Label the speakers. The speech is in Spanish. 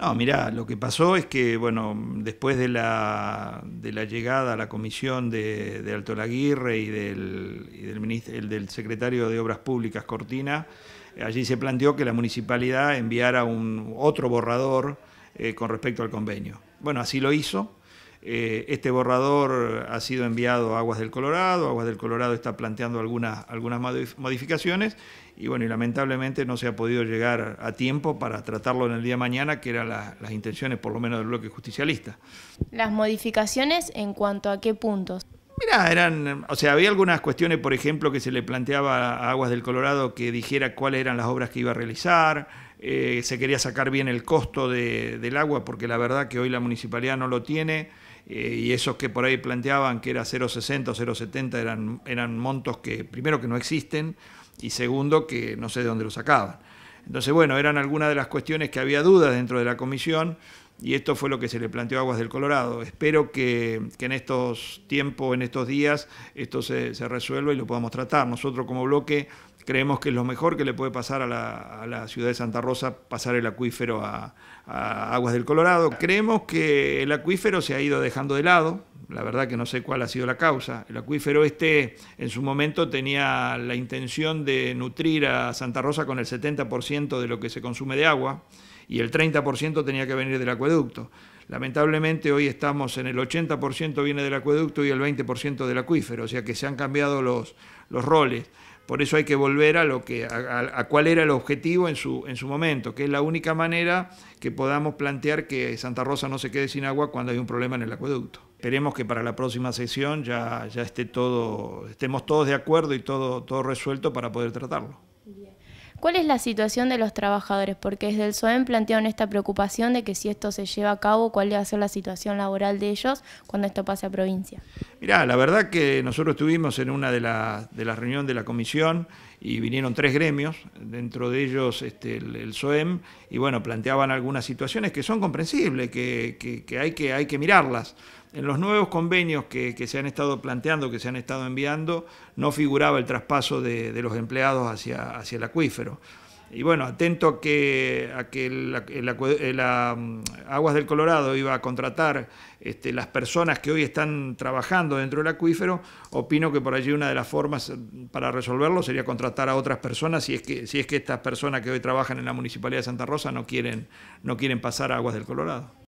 Speaker 1: No, mirá, lo que pasó es que, bueno, después de la, de la llegada a la comisión de, de Alto Laguirre y del, el del secretario de Obras Públicas, Cortina, allí se planteó que la municipalidad enviara un, otro borrador eh, con respecto al convenio. Bueno, así lo hizo. Eh, este borrador ha sido enviado a Aguas del Colorado, Aguas del Colorado está planteando algunas, algunas modificaciones y bueno, lamentablemente no se ha podido llegar a tiempo para tratarlo en el día de mañana, que eran las intenciones por lo menos del bloque justicialista.
Speaker 2: ¿Las modificaciones en cuanto a qué puntos?
Speaker 1: Mira, eran, o sea, había algunas cuestiones, por ejemplo, que se le planteaba a Aguas del Colorado que dijera cuáles eran las obras que iba a realizar, eh, se quería sacar bien el costo del agua, porque la verdad que hoy la municipalidad no lo tiene, eh, y esos que por ahí planteaban que era 0,60 o 0,70 eran, eran montos que, primero, que no existen, y segundo, que no sé de dónde lo sacaban. Entonces, bueno, eran algunas de las cuestiones que había dudas dentro de la comisión y esto fue lo que se le planteó a Aguas del Colorado. Espero que, en estos tiempos, en estos días, esto se, resuelva y lo podamos tratar. Nosotros como bloque creemos que es lo mejor que le puede pasar a la, ciudad de Santa Rosa pasar el acuífero a, a Aguas del Colorado. Creemos que el acuífero se ha ido dejando de lado, la verdad que no sé cuál ha sido la causa. El acuífero este en su momento tenía la intención de nutrir a Santa Rosa con el 70% de lo que se consume de agua y el 30% tenía que venir del acueducto. Lamentablemente hoy estamos en el 80% viene del acueducto y el 20% del acuífero, o sea que se han cambiado los, roles. Por eso hay que volver a lo que cuál era el objetivo en su, en su momento, que es la única manera que podamos plantear que Santa Rosa no se quede sin agua cuando hay un problema en el acueducto. Esperemos que para la próxima sesión ya, ya esté todo, estemos todos de acuerdo y todo, todo resuelto para poder tratarlo.
Speaker 2: ¿Cuál es la situación de los trabajadores? Porque desde el SOEM plantearon esta preocupación de que si esto se lleva a cabo, cuál va a ser la situación laboral de ellos cuando esto pase a provincia.
Speaker 1: Mirá, la verdad que nosotros estuvimos en una de, las de la reuniones de la comisión y vinieron tres gremios, dentro de ellos este, el, SOEM, y bueno, planteaban algunas situaciones que son comprensibles, que, hay, que hay que mirarlas. En los nuevos convenios que, se han estado planteando, que se han estado enviando, no figuraba el traspaso de, los empleados hacia, hacia el acuífero. Y bueno, atento a que, Aguas del Colorado iba a contratar este, las personas que hoy están trabajando dentro del acuífero, opino que por allí una de las formas eh, para resolverlo sería contratar a otras personas si es que, si es que estas personas que hoy trabajan en la Municipalidad de Santa Rosa no quieren, no quieren pasar a Aguas del Colorado.